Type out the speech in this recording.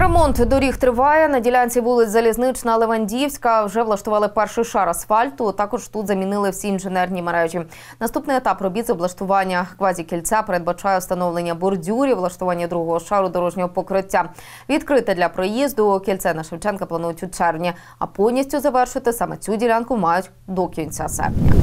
Ремонт доріг триває. На ділянці вулиць Залізнична Левандівська вже влаштували перший шар асфальту. Також тут замінили всі інженерні мережі. Наступний етап робіт з облаштування квазікільця передбачає встановлення бордюрів, влаштування другого шару дорожнього покриття. Відкрите для проїзду кільце на Шевченка планують у червні, а повністю завершити саме цю ділянку мають до кінця серпня.